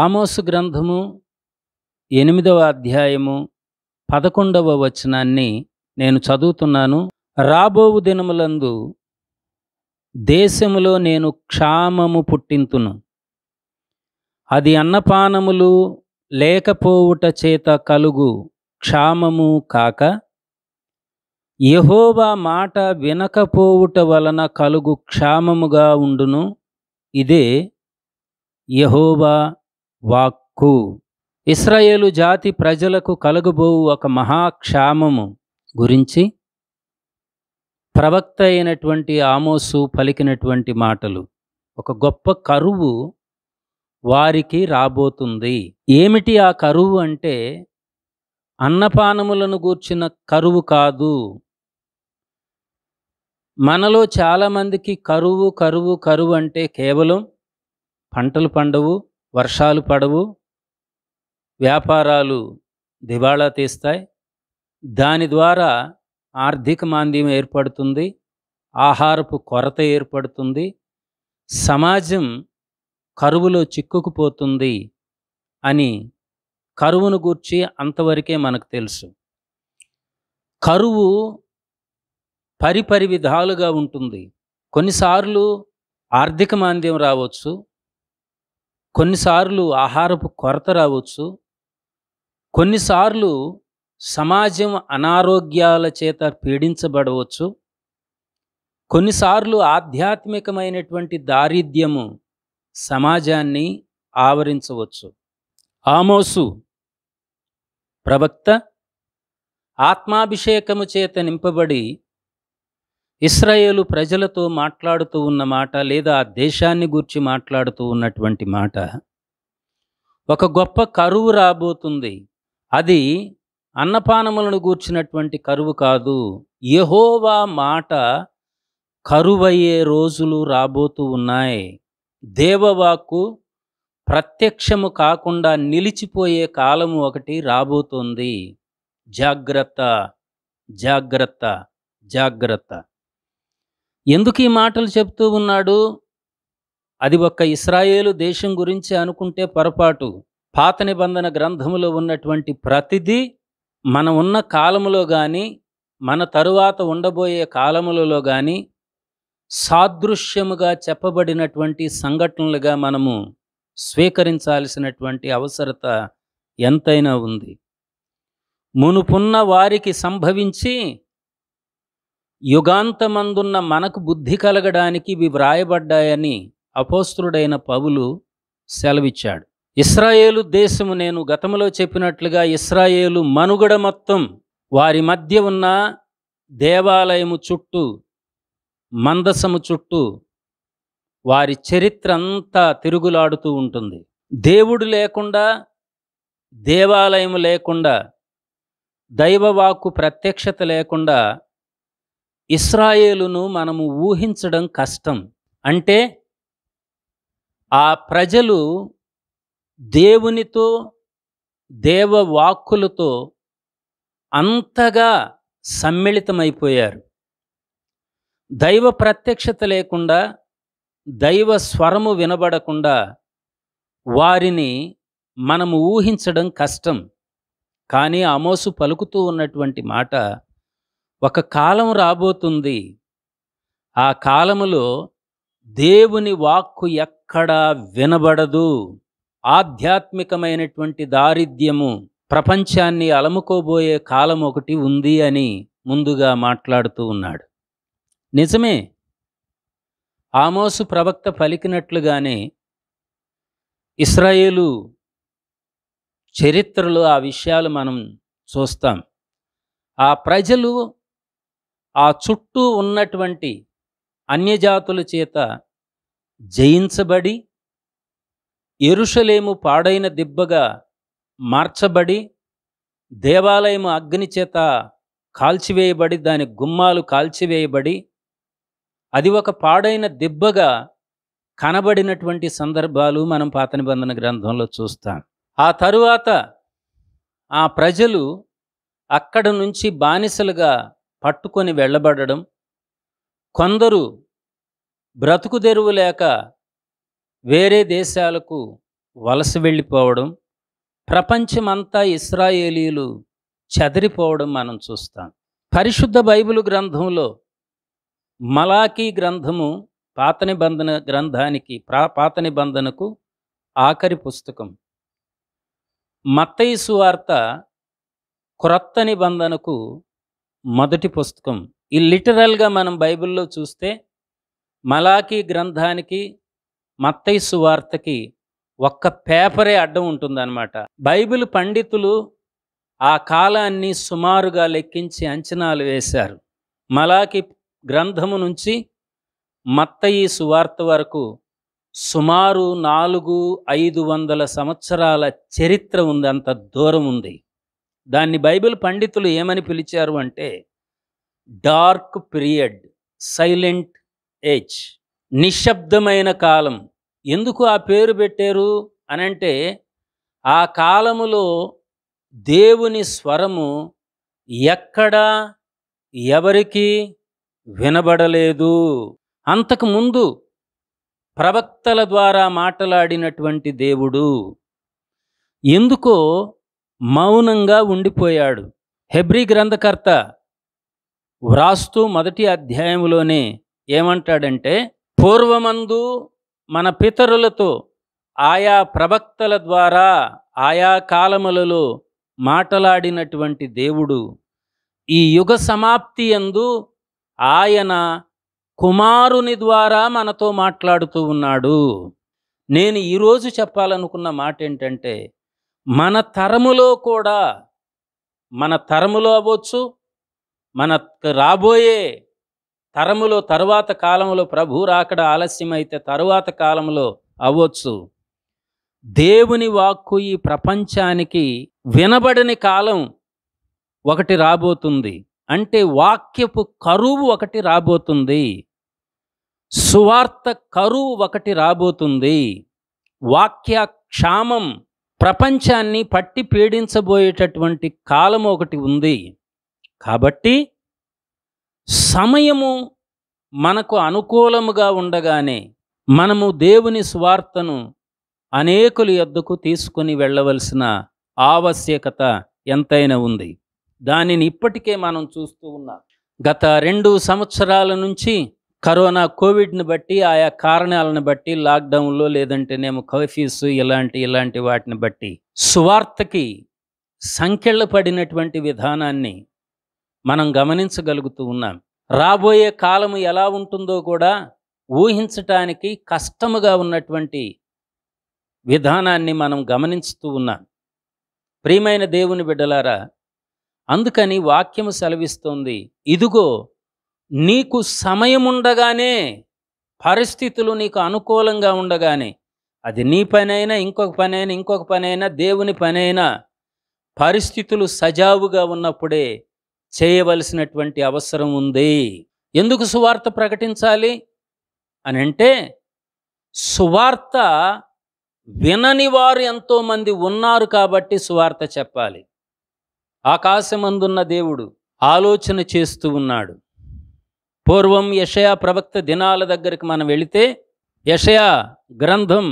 ఆమోసు గ్రంథము ఎనిమిదవ అధ్యాయము పదకొండవ వచనాన్ని నేను చదువుతున్నాను రాబోవు దినములందు దేశములో నేను క్షామము పుట్టింతును అది అన్నపానములు లేకపోవుట చేత కలుగు క్షామము కాక యహోవా మాట వినకపోవుట వలన కలుగు క్షామముగా ఉండును ఇదే యహోవా వాక్కు ఇస్రాయేలు జాతి ప్రజలకు కలుగుబోవు ఒక మహాక్షామము గురించి ప్రవక్త అయినటువంటి ఆమోసు పలికినటువంటి మాటలు ఒక గొప్ప కరువు వారికి రాబోతుంది ఏమిటి ఆ కరువు అంటే అన్నపానములను గూర్చిన కరువు కాదు మనలో చాలామందికి కరువు కరువు కరువు అంటే కేవలం పంటలు పండవు వర్షాలు పడవు వ్యాపారాలు దివాళా తీస్తాయి దాని ద్వారా ఆర్థిక మాంద్యం ఏర్పడుతుంది ఆహారపు కొరత ఏర్పడుతుంది సమాజం కరువులో చిక్కుకుపోతుంది అని కరువును గూర్చి అంతవరకే మనకు తెలుసు కరువు పరిపరి విధాలుగా ఉంటుంది కొన్నిసార్లు ఆర్థిక మాంద్యం రావచ్చు కొన్నిసార్లు ఆహారపు కొరత రావచ్చు కొన్నిసార్లు సమాజం అనారోగ్యాల చేత పీడించబడవచ్చు కొన్నిసార్లు ఆధ్యాత్మికమైనటువంటి దారిద్ర్యము సమాజాన్ని ఆవరించవచ్చు ఆమోసు ప్రవక్త ఆత్మాభిషేకము చేత నింపబడి ఇస్రాయేలు ప్రజలతో మాట్లాడుతూ ఉన్న మాట లేదా ఆ దేశాన్ని గూర్చి మాట్లాడుతూ ఉన్నటువంటి మాట ఒక గొప్ప కరువు రాబోతుంది అది అన్నపానములను గూర్చినటువంటి కరువు కాదు యహోవా మాట కరువయ్యే రోజులు రాబోతూ ఉన్నాయి దేవవాకు ప్రత్యక్షము కాకుండా నిలిచిపోయే కాలము ఒకటి రాబోతోంది జాగ్రత్త జాగ్రత్త జాగ్రత్త ఎందుకు ఈ మాటలు చెప్తూ ఉన్నాడు అది ఒక్క ఇస్రాయేలు దేశం గురించి అనుకుంటే పొరపాటు పాత నిబంధన గ్రంథములో ఉన్నటువంటి ప్రతిదీ మన ఉన్న కాలములో కానీ మన తరువాత ఉండబోయే కాలములలో కానీ సాదృశ్యముగా చెప్పబడినటువంటి సంఘటనలుగా మనము స్వీకరించాల్సినటువంటి అవసరత ఎంతైనా ఉంది మునుపున్న వారికి సంభవించి యుగాంతమందున్న మనకు బుద్ధి కలగడానికి ఇవి వ్రాయబడ్డాయని అపోస్త్రుడైన పవులు సెలవిచ్చాడు ఇస్రాయేలు దేశము నేను గతంలో చెప్పినట్లుగా ఇస్రాయేలు మనుగడ మొత్తం వారి మధ్య ఉన్న దేవాలయము చుట్టూ మందసము చుట్టూ వారి చరిత్ర అంతా తిరుగులాడుతూ ఉంటుంది దేవుడు లేకుండా దేవాలయము లేకుండా దైవవాక్కు ప్రత్యక్షత లేకుండా ఇస్రాయేలును మనము ఊహించడం కష్టం అంటే ఆ ప్రజలు దేవునితో దేవవాక్కులతో అంతగా సమ్మిళితమైపోయారు దైవ ప్రత్యక్షత లేకుండా దైవ స్వరము వినబడకుండా వారిని మనము ఊహించడం కష్టం కానీ అమోసు పలుకుతూ ఉన్నటువంటి మాట ఒక కాలం రాబోతుంది ఆ కాలములో దేవుని వాక్కు ఎక్కడా వినబడదు ఆధ్యాత్మికమైనటువంటి దారిద్ర్యము ప్రపంచాన్ని అలముకోబోయే కాలం ఒకటి ఉంది అని ముందుగా మాట్లాడుతూ ఉన్నాడు నిజమే ఆమోసు ప్రవక్త పలికినట్లుగానే ఇస్రాయేలు చరిత్రలో ఆ విషయాలు మనం చూస్తాం ఆ ప్రజలు ఆ చుట్టూ ఉన్నటువంటి అన్యజాతుల చేత జయించబడి ఎరుషలేము పాడైన దిబ్బగా మార్చబడి దేవాలయము అగ్ని చేత కాల్చివేయబడి దాని గుమ్మాలు కాల్చివేయబడి అది ఒక పాడైన దిబ్బగా కనబడినటువంటి సందర్భాలు మనం పాత నిబంధన గ్రంథంలో చూస్తాం ఆ తరువాత ఆ ప్రజలు అక్కడ నుంచి బానిసలుగా పట్టుకొని వెళ్ళబడడం కొందరు బ్రతుకు తెరువు లేక వేరే దేశాలకు వలస వెళ్ళిపోవడం ప్రపంచమంతా ఇస్రాయేలీలు చెదిరిపోవడం మనం చూస్తాం పరిశుద్ధ బైబిల్ గ్రంథంలో మలాకీ గ్రంథము పాత నిబంధన గ్రంథానికి ప్రా పాత నిబంధనకు ఆఖరి పుస్తకం మత్తయి సువార్త క్రొత్త నిబంధనకు మొదటి పుస్తకం ఈ లిటరల్గా మనం బైబిల్లో చూస్తే మలాఖీ గ్రంథానికి మత్తైసు సువార్తకి ఒక్క పేపరే అడ్డం ఉంటుందన్నమాట బైబిల్ పండితులు ఆ కాలాన్ని సుమారుగా లెక్కించి అంచనాలు వేశారు మలాకి గ్రంథము నుంచి మత్తయి సువార్త వరకు సుమారు నాలుగు ఐదు వందల సంవత్సరాల చరిత్ర ఉంది అంత దూరం ఉంది దాన్ని బైబిల్ పండితులు ఏమని పిలిచారు అంటే డార్క్ పీరియడ్ సైలెంట్ ఏజ్ నిశ్శబ్దమైన కాలం ఎందుకు ఆ పేరు పెట్టారు అనంటే ఆ కాలములో దేవుని స్వరము ఎక్కడా ఎవరికి వినబడలేదు అంతకుముందు ప్రవక్తల ద్వారా మాట్లాడినటువంటి దేవుడు ఎందుకో మౌనంగా ఉండిపోయాడు హెబ్రి గ్రంథకర్త వ్రాస్తూ మొదటి అధ్యాయంలోనే ఏమంటాడంటే పూర్వమందు మన పితరులతో ఆయా ప్రవక్తల ద్వారా ఆయా కాలములలో మాటలాడినటువంటి దేవుడు ఈ యుగ సమాప్తి ఎందు ఆయన కుమారుని ద్వారా మనతో మాట్లాడుతూ ఉన్నాడు నేను ఈరోజు చెప్పాలనుకున్న మాట ఏంటంటే మన తరములో కూడా మన తరములో అవ్వచ్చు మన రాబోయే తరములో తరువాత కాలంలో ప్రభు రాకడ ఆలస్యమైతే తరువాత కాలంలో అవ్వచ్చు దేవుని వాక్కు ఈ ప్రపంచానికి వినబడని కాలం ఒకటి రాబోతుంది అంటే వాక్యపు కరువు ఒకటి రాబోతుంది సువార్త కరువు ఒకటి రాబోతుంది వాక్య క్షామం ప్రపంచాన్ని పట్టి పీడించబోయేటటువంటి కాలం ఒకటి ఉంది కాబట్టి సమయము మనకు అనుకూలముగా ఉండగానే మనము దేవుని స్వార్థను అనేకుల యొద్దకు తీసుకుని వెళ్ళవలసిన ఆవశ్యకత ఎంతైనా ఉంది దానిని ఇప్పటికే మనం చూస్తూ ఉన్నాం గత రెండు సంవత్సరాల నుంచి కరోనా కోవిడ్ని బట్టి ఆయా కారణాలను బట్టి లాక్డౌన్లో లేదంటేనేమో కర్ఫ్యూస్ ఇలాంటి ఇలాంటి వాటిని బట్టి సువార్తకి సంఖ్యలు పడినటువంటి విధానాన్ని మనం గమనించగలుగుతూ ఉన్నాం రాబోయే కాలము ఎలా ఉంటుందో కూడా ఊహించటానికి కష్టముగా ఉన్నటువంటి విధానాన్ని మనం గమనించుతూ ఉన్నాం ప్రియమైన దేవుని బిడ్డలారా అందుకని వాక్యము సెలవిస్తోంది ఇదిగో నీకు సమయం ఉండగానే పరిస్థితులు నీకు అనుకూలంగా ఉండగానే అది నీ పనైనా ఇంకొక పనైనా ఇంకొక పనైనా దేవుని పనైనా పరిస్థితులు సజావుగా ఉన్నప్పుడే చేయవలసినటువంటి అవసరం ఉంది ఎందుకు సువార్త ప్రకటించాలి అని అంటే సువార్త వినని వారు ఎంతోమంది ఉన్నారు కాబట్టి సువార్త చెప్పాలి ఆకాశమందున్న దేవుడు ఆలోచన చేస్తూ ఉన్నాడు పూర్వం యషయా ప్రవక్త దినాల దగ్గరికి మనం వెళితే యషయా గ్రంథం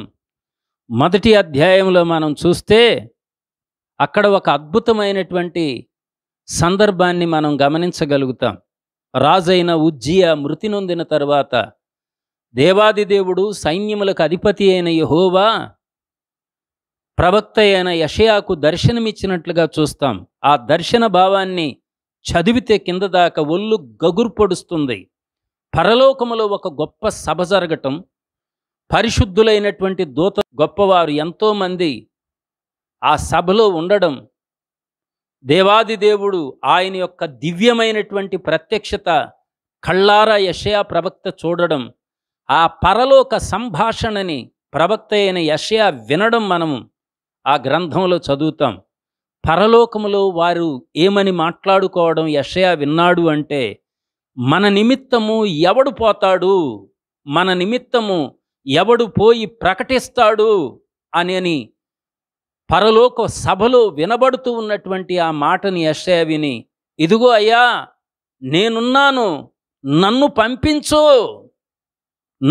మొదటి అధ్యాయంలో మనం చూస్తే అక్కడ ఒక అద్భుతమైనటువంటి సందర్భాన్ని మనం గమనించగలుగుతాం రాజైన ఉజ్జియ మృతి నొందిన తర్వాత దేవాదిదేవుడు సైన్యములకు అధిపతి అయిన యహోవా ప్రవక్త అయిన యషయాకు దర్శనమిచ్చినట్లుగా చూస్తాం ఆ దర్శన భావాన్ని చదివితే కింద దాకా ఒళ్ళు పొడుస్తుంది పరలోకములో ఒక గొప్ప సభ జరగటం పరిశుద్ధులైనటువంటి దూత గొప్పవారు ఎంతోమంది ఆ సభలో ఉండడం దేవాది దేవుడు ఆయన యొక్క దివ్యమైనటువంటి ప్రత్యక్షత కళ్ళారా యషయా ప్రవక్త చూడడం ఆ పరలోక సంభాషణని ప్రవక్త అయిన యషయా వినడం మనము ఆ గ్రంథంలో చదువుతాం పరలోకములో వారు ఏమని మాట్లాడుకోవడం యషయా విన్నాడు అంటే మన నిమిత్తము ఎవడు పోతాడు మన నిమిత్తము ఎవడు పోయి ప్రకటిస్తాడు అని పరలోక సభలో వినబడుతూ ఉన్నటువంటి ఆ మాటని యషయా విని ఇదిగో అయ్యా నేనున్నాను నన్ను పంపించు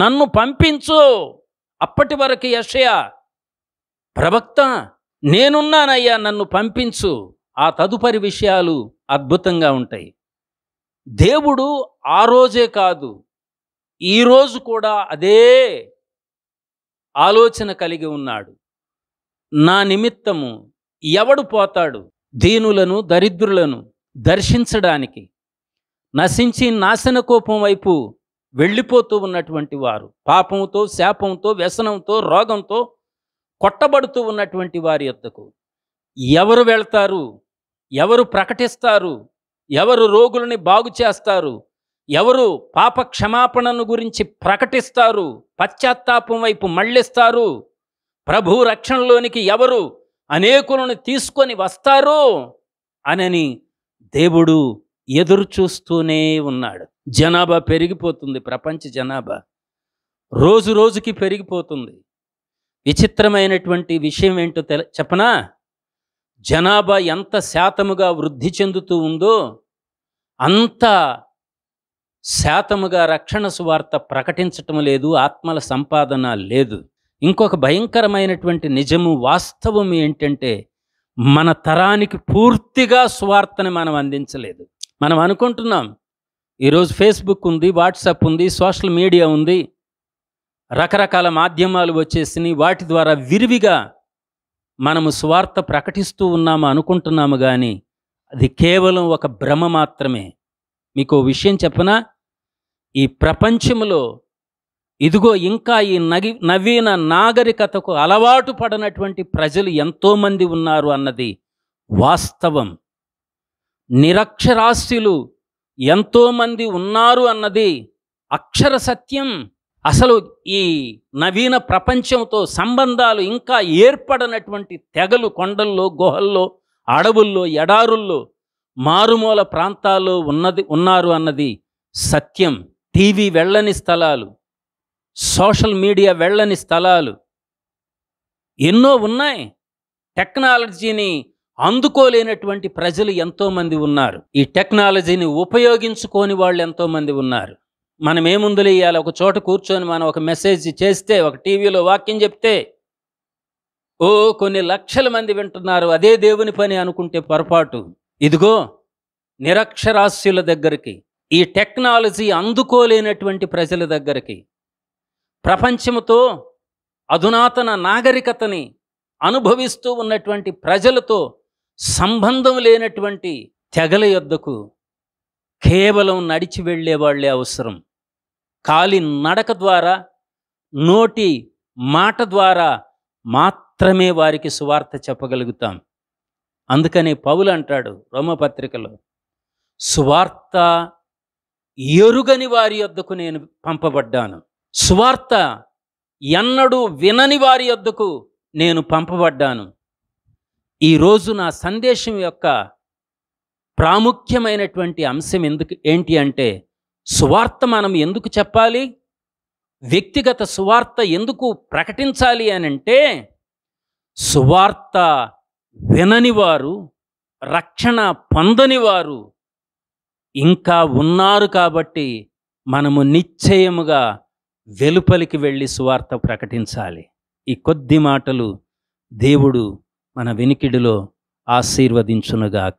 నన్ను పంపించు అప్పటి వరకు యషయా ప్రవక్త నేనున్నానయ్యా నన్ను పంపించు ఆ తదుపరి విషయాలు అద్భుతంగా ఉంటాయి దేవుడు ఆ రోజే కాదు ఈరోజు కూడా అదే ఆలోచన కలిగి ఉన్నాడు నా నిమిత్తము ఎవడు పోతాడు దీనులను దరిద్రులను దర్శించడానికి నశించి నాశన కోపం వైపు వెళ్ళిపోతూ ఉన్నటువంటి వారు పాపంతో శాపంతో వ్యసనంతో రోగంతో కొట్టబడుతూ ఉన్నటువంటి వారి యొద్దకు ఎవరు వెళ్తారు ఎవరు ప్రకటిస్తారు ఎవరు రోగులని బాగు చేస్తారు ఎవరు పాప క్షమాపణను గురించి ప్రకటిస్తారు పశ్చాత్తాపం వైపు మళ్ళిస్తారు ప్రభు రక్షణలోనికి ఎవరు అనేకులను తీసుకొని వస్తారు అనని దేవుడు ఎదురు చూస్తూనే ఉన్నాడు జనాభా పెరిగిపోతుంది ప్రపంచ జనాభా రోజు రోజుకి పెరిగిపోతుంది విచిత్రమైనటువంటి విషయం ఏంటో తెల చెప్పనా జనాభా ఎంత శాతముగా వృద్ధి చెందుతూ ఉందో అంత శాతముగా రక్షణ సువార్త ప్రకటించటం లేదు ఆత్మల సంపాదన లేదు ఇంకొక భయంకరమైనటువంటి నిజము వాస్తవం ఏంటంటే మన తరానికి పూర్తిగా స్వార్థని మనం అందించలేదు మనం అనుకుంటున్నాం ఈరోజు ఫేస్బుక్ ఉంది వాట్సాప్ ఉంది సోషల్ మీడియా ఉంది రకరకాల మాధ్యమాలు వచ్చేసినాయి వాటి ద్వారా విరివిగా మనము స్వార్థ ప్రకటిస్తూ ఉన్నాము అనుకుంటున్నాము కానీ అది కేవలం ఒక భ్రమ మాత్రమే మీకు విషయం చెప్పనా ఈ ప్రపంచంలో ఇదిగో ఇంకా ఈ నగి నవీన నాగరికతకు అలవాటు పడినటువంటి ప్రజలు ఎంతోమంది ఉన్నారు అన్నది వాస్తవం నిరక్షరాస్యులు ఎంతోమంది ఉన్నారు అన్నది అక్షర సత్యం అసలు ఈ నవీన ప్రపంచంతో సంబంధాలు ఇంకా ఏర్పడనటువంటి తెగలు కొండల్లో గుహల్లో అడవుల్లో ఎడారుల్లో మారుమూల ప్రాంతాల్లో ఉన్నది ఉన్నారు అన్నది సత్యం టీవీ వెళ్ళని స్థలాలు సోషల్ మీడియా వెళ్ళని స్థలాలు ఎన్నో ఉన్నాయి టెక్నాలజీని అందుకోలేనటువంటి ప్రజలు ఎంతోమంది ఉన్నారు ఈ టెక్నాలజీని ఉపయోగించుకోని వాళ్ళు ఎంతోమంది ఉన్నారు మనం ఏముందులు ఇవ్వాలి ఒక చోట కూర్చొని మనం ఒక మెసేజ్ చేస్తే ఒక టీవీలో వాక్యం చెప్తే ఓ కొన్ని లక్షల మంది వింటున్నారు అదే దేవుని పని అనుకుంటే పొరపాటు ఇదిగో నిరక్షరాస్యుల దగ్గరికి ఈ టెక్నాలజీ అందుకోలేనటువంటి ప్రజల దగ్గరికి ప్రపంచంతో అధునాతన నాగరికతని అనుభవిస్తూ ఉన్నటువంటి ప్రజలతో సంబంధం లేనటువంటి తెగల యొద్దకు కేవలం నడిచి వెళ్ళే వాళ్ళే అవసరం కాలి నడక ద్వారా నోటి మాట ద్వారా మాత్రమే వారికి సువార్త చెప్పగలుగుతాం అందుకని పౌలు అంటాడు రోమపత్రికలో సువార్త ఎరుగని వారి వద్దకు నేను పంపబడ్డాను సువార్త ఎన్నడూ వినని వారి వద్దకు నేను పంపబడ్డాను ఈరోజు నా సందేశం యొక్క ప్రాముఖ్యమైనటువంటి అంశం ఎందుకు ఏంటి అంటే సువార్త మనం ఎందుకు చెప్పాలి వ్యక్తిగత సువార్త ఎందుకు ప్రకటించాలి అని అంటే సువార్త వినని వారు రక్షణ పొందని వారు ఇంకా ఉన్నారు కాబట్టి మనము నిశ్చయముగా వెలుపలికి వెళ్ళి సువార్త ప్రకటించాలి ఈ కొద్ది మాటలు దేవుడు మన వినికిడిలో ఆశీర్వదించునుగాక